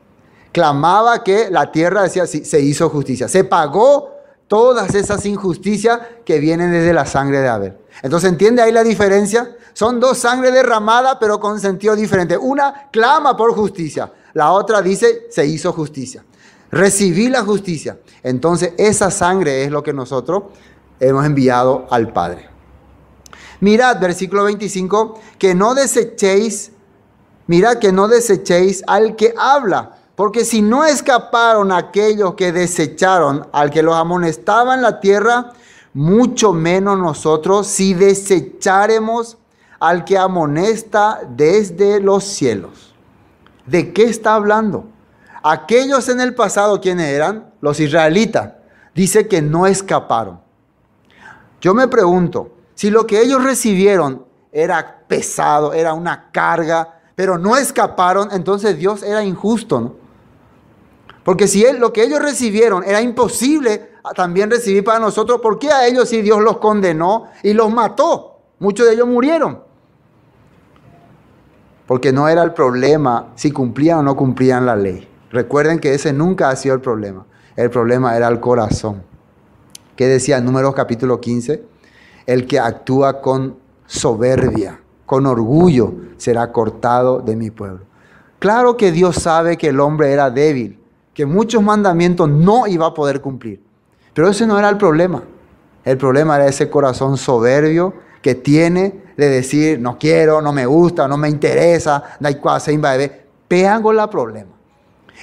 Clamaba que la tierra decía, sí, se hizo justicia. Se pagó todas esas injusticias que vienen desde la sangre de Abel. Entonces, ¿entiende ahí la diferencia? Son dos sangres derramadas, pero con sentido diferente. Una clama por justicia la otra dice, se hizo justicia. Recibí la justicia. Entonces esa sangre es lo que nosotros hemos enviado al Padre. Mirad, versículo 25, que no desechéis, mirad que no desechéis al que habla, porque si no escaparon aquellos que desecharon al que los amonestaba en la tierra, mucho menos nosotros si desecharemos al que amonesta desde los cielos. ¿De qué está hablando? Aquellos en el pasado, quienes eran? Los israelitas. Dice que no escaparon. Yo me pregunto, si lo que ellos recibieron era pesado, era una carga, pero no escaparon, entonces Dios era injusto, ¿no? Porque si lo que ellos recibieron era imposible también recibir para nosotros, ¿por qué a ellos si Dios los condenó y los mató? Muchos de ellos murieron porque no era el problema si cumplían o no cumplían la ley. Recuerden que ese nunca ha sido el problema. El problema era el corazón. ¿Qué decía en Números capítulo 15? El que actúa con soberbia, con orgullo, será cortado de mi pueblo. Claro que Dios sabe que el hombre era débil, que muchos mandamientos no iba a poder cumplir. Pero ese no era el problema. El problema era ese corazón soberbio que tiene de decir no quiero, no me gusta, no me interesa, se invade pean con la problema.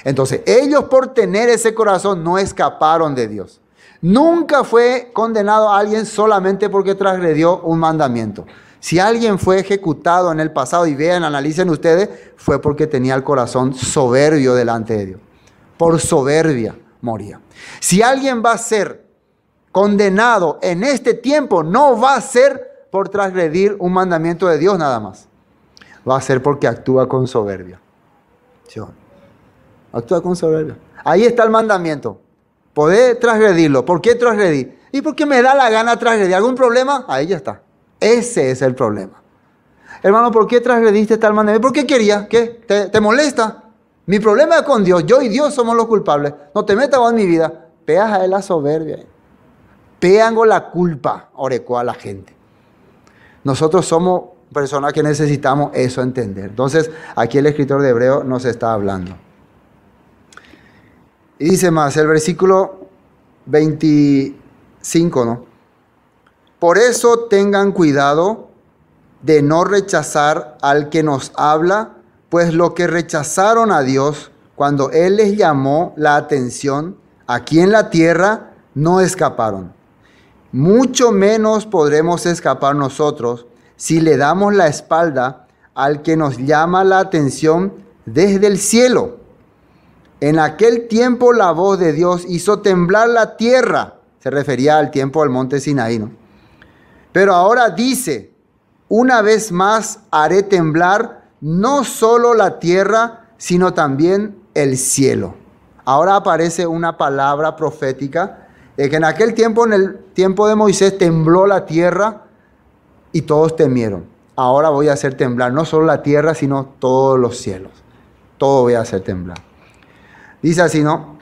Entonces, ellos por tener ese corazón no escaparon de Dios. Nunca fue condenado a alguien solamente porque transgredió un mandamiento. Si alguien fue ejecutado en el pasado, y vean, analicen ustedes, fue porque tenía el corazón soberbio delante de Dios. Por soberbia moría. Si alguien va a ser condenado en este tiempo, no va a ser por transgredir un mandamiento de Dios nada más. Va a ser porque actúa con soberbia. Actúa con soberbia. Ahí está el mandamiento. Poder transgredirlo. ¿Por qué transgredir? Y qué me da la gana transgredir. ¿Algún problema? Ahí ya está. Ese es el problema. Hermano, ¿por qué transgrediste tal mandamiento? ¿Por qué quería? ¿Qué? ¿Te, molesta? Mi problema es con Dios. Yo y Dios somos los culpables. No te metas en mi vida. Peas a la soberbia. Peango la culpa, oreco a la gente. Nosotros somos personas que necesitamos eso entender. Entonces, aquí el escritor de Hebreo nos está hablando. Y dice más, el versículo 25, ¿no? Por eso tengan cuidado de no rechazar al que nos habla, pues lo que rechazaron a Dios cuando Él les llamó la atención aquí en la tierra, no escaparon mucho menos podremos escapar nosotros si le damos la espalda al que nos llama la atención desde el cielo. En aquel tiempo la voz de Dios hizo temblar la tierra. Se refería al tiempo del monte Sinaí, Pero ahora dice, una vez más haré temblar no solo la tierra, sino también el cielo. Ahora aparece una palabra profética que en aquel tiempo, en el tiempo de Moisés, tembló la tierra y todos temieron. Ahora voy a hacer temblar no solo la tierra, sino todos los cielos. Todo voy a hacer temblar. Dice así, ¿no?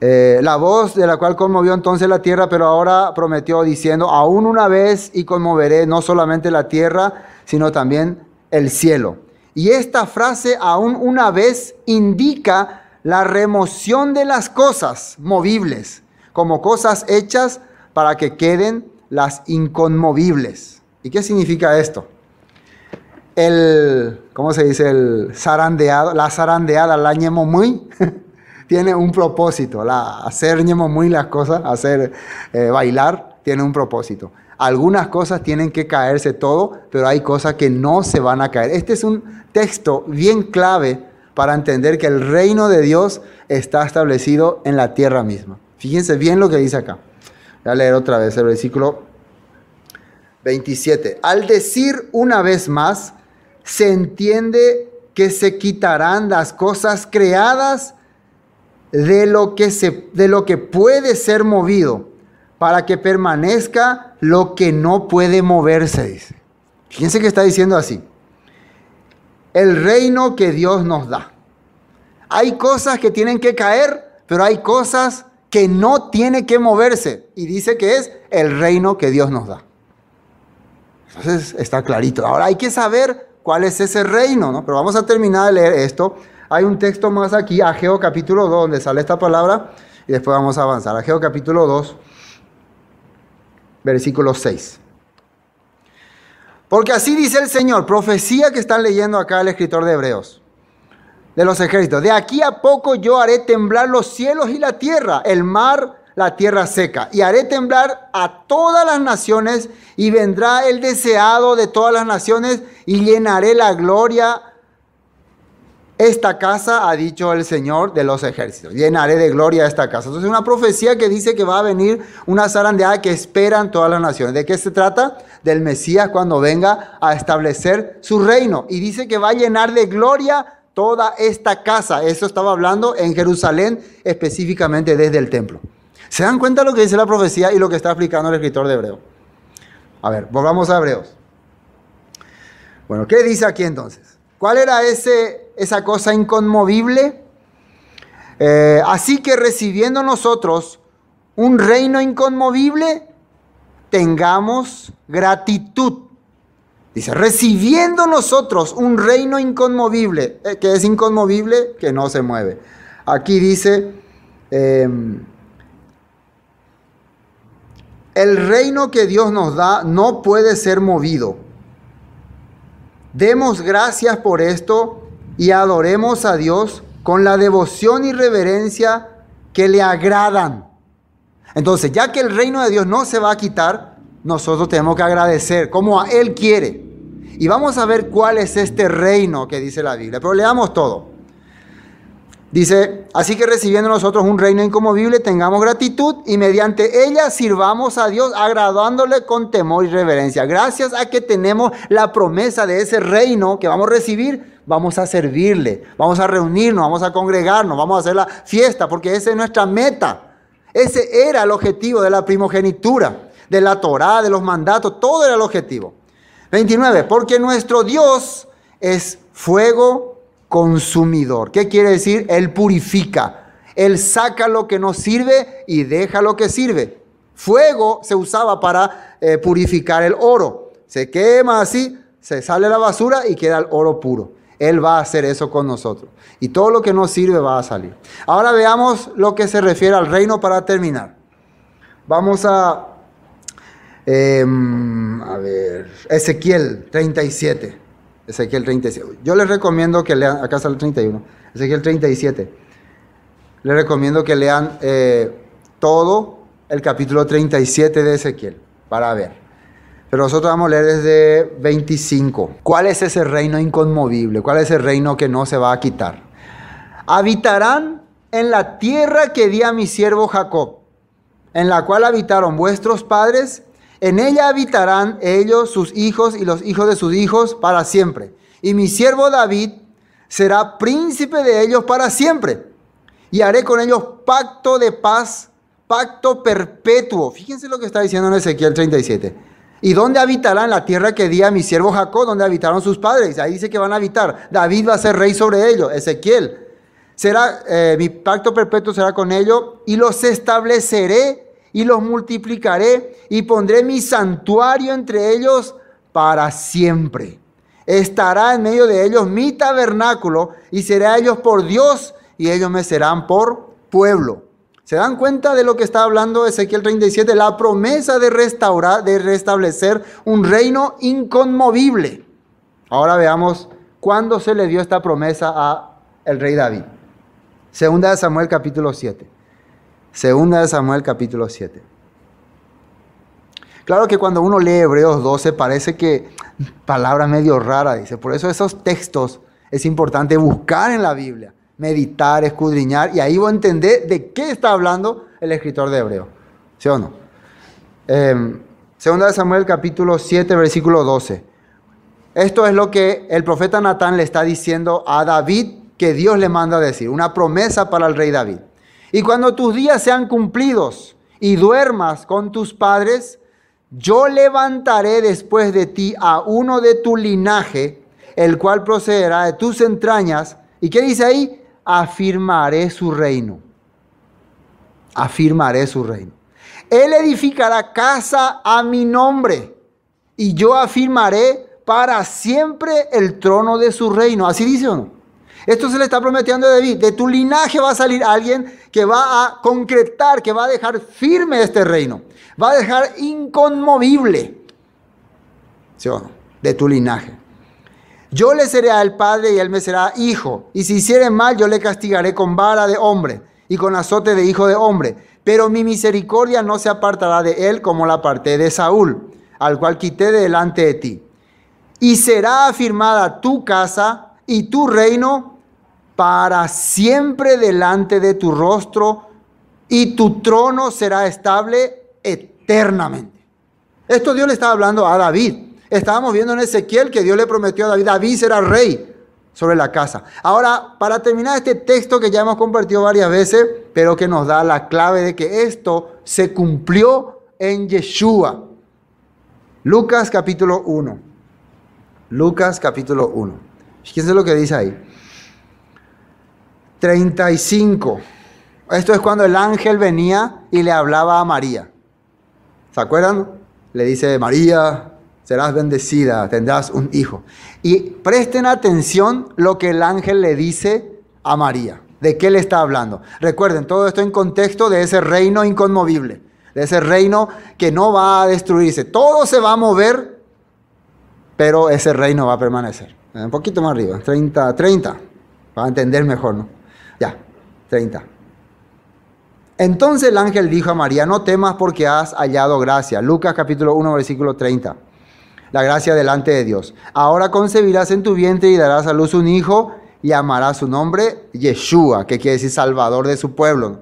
Eh, la voz de la cual conmovió entonces la tierra, pero ahora prometió diciendo, aún una vez y conmoveré no solamente la tierra, sino también el cielo. Y esta frase, aún una vez, indica la remoción de las cosas movibles como cosas hechas para que queden las inconmovibles. ¿Y qué significa esto? El, ¿cómo se dice? El zarandeado, la zarandeada, la ñemo muy, tiene un propósito. La, hacer ñemo muy las cosas, hacer eh, bailar, tiene un propósito. Algunas cosas tienen que caerse todo, pero hay cosas que no se van a caer. Este es un texto bien clave para entender que el reino de Dios está establecido en la tierra misma. Fíjense bien lo que dice acá. Voy a leer otra vez el versículo 27. Al decir una vez más, se entiende que se quitarán las cosas creadas de lo que, se, de lo que puede ser movido para que permanezca lo que no puede moverse, Fíjense que está diciendo así. El reino que Dios nos da. Hay cosas que tienen que caer, pero hay cosas que no tiene que moverse y dice que es el reino que Dios nos da. Entonces está clarito. Ahora hay que saber cuál es ese reino, ¿no? Pero vamos a terminar de leer esto. Hay un texto más aquí, Ageo capítulo 2, donde sale esta palabra y después vamos a avanzar. Ageo capítulo 2, versículo 6. Porque así dice el Señor, profecía que están leyendo acá el escritor de Hebreos de los ejércitos. De aquí a poco yo haré temblar los cielos y la tierra, el mar, la tierra seca, y haré temblar a todas las naciones, y vendrá el deseado de todas las naciones, y llenaré la gloria. Esta casa, ha dicho el Señor de los ejércitos, llenaré de gloria esta casa. Entonces, una profecía que dice que va a venir una zarandeada que esperan todas las naciones. ¿De qué se trata? Del Mesías cuando venga a establecer su reino. Y dice que va a llenar de gloria toda esta casa. Eso estaba hablando en Jerusalén específicamente desde el templo. ¿Se dan cuenta lo que dice la profecía y lo que está explicando el escritor de Hebreo? A ver, volvamos a Hebreos. Bueno, ¿qué dice aquí entonces? ¿Cuál era ese, esa cosa inconmovible? Eh, así que recibiendo nosotros un reino inconmovible, tengamos gratitud Dice, recibiendo nosotros un reino inconmovible, eh, que es inconmovible, que no se mueve. Aquí dice, em, el reino que Dios nos da no puede ser movido. Demos gracias por esto y adoremos a Dios con la devoción y reverencia que le agradan. Entonces, ya que el reino de Dios no se va a quitar, nosotros tenemos que agradecer como a Él quiere. Y vamos a ver cuál es este reino que dice la Biblia. Pero leamos todo. Dice, así que recibiendo nosotros un reino incomovible, tengamos gratitud y mediante ella sirvamos a Dios agradándole con temor y reverencia. Gracias a que tenemos la promesa de ese reino que vamos a recibir, vamos a servirle, vamos a reunirnos, vamos a congregarnos, vamos a hacer la fiesta, porque esa es nuestra meta. Ese era el objetivo de la primogenitura de la Torá, de los mandatos, todo era el objetivo. 29, porque nuestro Dios es fuego consumidor. ¿Qué quiere decir? Él purifica, él saca lo que no sirve y deja lo que sirve. Fuego se usaba para eh, purificar el oro. Se quema así, se sale la basura y queda el oro puro. Él va a hacer eso con nosotros. Y todo lo que no sirve va a salir. Ahora veamos lo que se refiere al reino para terminar. Vamos a Em, a ver, Ezequiel 37. Ezequiel 37. Yo les recomiendo que lean, acá está el 31. Ezequiel 37. Les recomiendo que lean eh, todo el capítulo 37 de Ezequiel para ver. Pero nosotros vamos a leer desde 25. ¿Cuál es ese reino inconmovible? ¿Cuál es ese reino que no se va a quitar? Habitarán en la tierra que di a mi siervo Jacob, en la cual habitaron vuestros padres en ella habitarán ellos, sus hijos y los hijos de sus hijos para siempre. Y mi siervo David será príncipe de ellos para siempre. Y haré con ellos pacto de paz, pacto perpetuo. Fíjense lo que está diciendo en Ezequiel 37. ¿Y dónde habitarán? La tierra que di a mi siervo Jacob, donde habitaron sus padres. Ahí dice que van a habitar. David va a ser rey sobre ellos. Ezequiel. Será, eh, mi pacto perpetuo será con ellos y los estableceré y los multiplicaré y pondré mi santuario entre ellos para siempre. Estará en medio de ellos mi tabernáculo y seré ellos por Dios y ellos me serán por pueblo. ¿Se dan cuenta de lo que está hablando Ezequiel 37? La promesa de restaurar, de restablecer un reino inconmovible. Ahora veamos cuándo se le dio esta promesa a el rey David. Segunda de Samuel capítulo 7. Segunda de Samuel capítulo 7. Claro que cuando uno lee Hebreos 12 parece que palabra medio rara, dice. Por eso esos textos es importante buscar en la Biblia, meditar, escudriñar, y ahí voy a entender de qué está hablando el escritor de Hebreo. ¿Sí o no? Em, segunda de Samuel capítulo 7, versículo 12. Esto es lo que el profeta Natán le está diciendo a David que Dios le manda a decir, una promesa para el rey David. Y cuando tus días sean cumplidos y duermas con tus padres, yo levantaré después de ti a uno de tu linaje, el cual procederá de tus entrañas. ¿Y qué dice ahí? Afirmaré su reino. Afirmaré su reino. Él edificará casa a mi nombre y yo afirmaré para siempre el trono de su reino. ¿Así dice o esto se le está prometiendo a David. De tu linaje va a salir alguien que va a concretar, que va a dejar firme este reino. Va a dejar inconmovible. ¿Sí De tu linaje. Yo le seré al padre y él me será hijo. Y si hiciere mal, yo le castigaré con vara de hombre y con azote de hijo de hombre. Pero mi misericordia no se apartará de él como la aparté de Saúl, al cual quité delante de ti. Y será afirmada tu casa y tu reino para siempre delante de tu rostro y tu trono será estable eternamente. Esto Dios le estaba hablando a David. Estábamos viendo en Ezequiel que Dios le prometió a David, David será rey sobre la casa. Ahora, para terminar este texto que ya hemos compartido varias veces, pero que nos da la clave de que esto se cumplió en Yeshua. Lucas capítulo 1. Lucas capítulo 1. es lo que dice ahí. 35. Esto es cuando el ángel venía y le hablaba a María. ¿Se acuerdan? Le dice, María, serás bendecida, tendrás un hijo. Y presten atención lo que el ángel le dice a María. ¿De qué le está hablando? Recuerden, todo esto en contexto de ese reino inconmovible, de ese reino que no va a destruirse. Todo se va a mover, pero ese reino va a permanecer. Un poquito más arriba, 30, 30, para entender mejor, ¿no? Ya, 30. Entonces el ángel dijo a María, no temas porque has hallado gracia. Lucas capítulo 1, versículo 30. La gracia delante de Dios. Ahora concebirás en tu vientre y darás a luz un hijo y amarás su nombre Yeshua, que quiere decir salvador de su pueblo.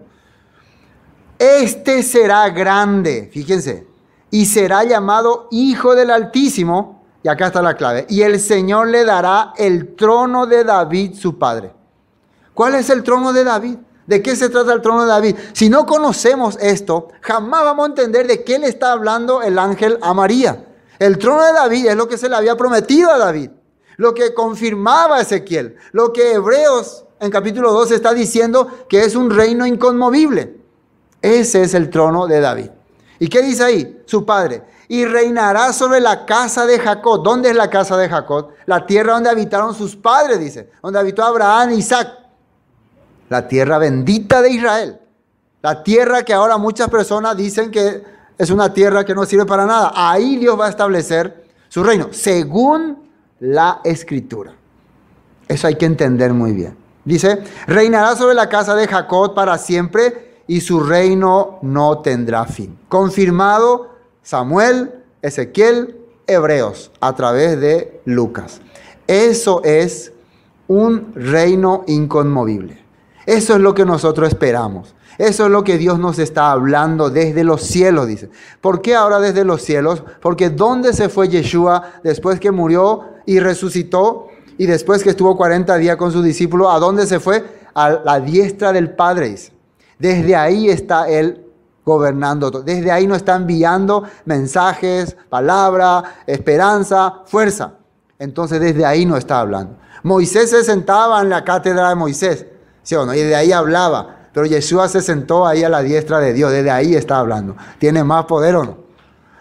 Este será grande, fíjense, y será llamado Hijo del Altísimo. Y acá está la clave. Y el Señor le dará el trono de David, su padre. ¿Cuál es el trono de David? ¿De qué se trata el trono de David? Si no conocemos esto, jamás vamos a entender de qué le está hablando el ángel a María. El trono de David es lo que se le había prometido a David, lo que confirmaba Ezequiel, lo que Hebreos en capítulo 2 está diciendo que es un reino inconmovible. Ese es el trono de David. ¿Y qué dice ahí? Su padre. Y reinará sobre la casa de Jacob. ¿Dónde es la casa de Jacob? La tierra donde habitaron sus padres, dice. Donde habitó Abraham, Isaac la tierra bendita de Israel, la tierra que ahora muchas personas dicen que es una tierra que no sirve para nada. Ahí Dios va a establecer su reino, según la escritura. Eso hay que entender muy bien. Dice, reinará sobre la casa de Jacob para siempre y su reino no tendrá fin. Confirmado Samuel, Ezequiel, Hebreos, a través de Lucas. Eso es un reino inconmovible. Eso es lo que nosotros esperamos. Eso es lo que Dios nos está hablando desde los cielos, dice. ¿Por qué ahora desde los cielos? Porque ¿dónde se fue Yeshua después que murió y resucitó y después que estuvo 40 días con su discípulo, ¿A dónde se fue? A la diestra del Padre, Desde ahí está Él gobernando. Desde ahí nos está enviando mensajes, palabra, esperanza, fuerza. Entonces desde ahí nos está hablando. Moisés se sentaba en la cátedra de Moisés. Y de ahí hablaba. Pero Yeshua se sentó ahí a la diestra de Dios. Desde ahí está hablando. ¿Tiene más poder o no?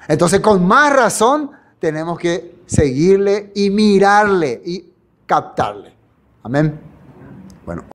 Entonces, con más razón, tenemos que seguirle y mirarle y captarle. Amén. Bueno.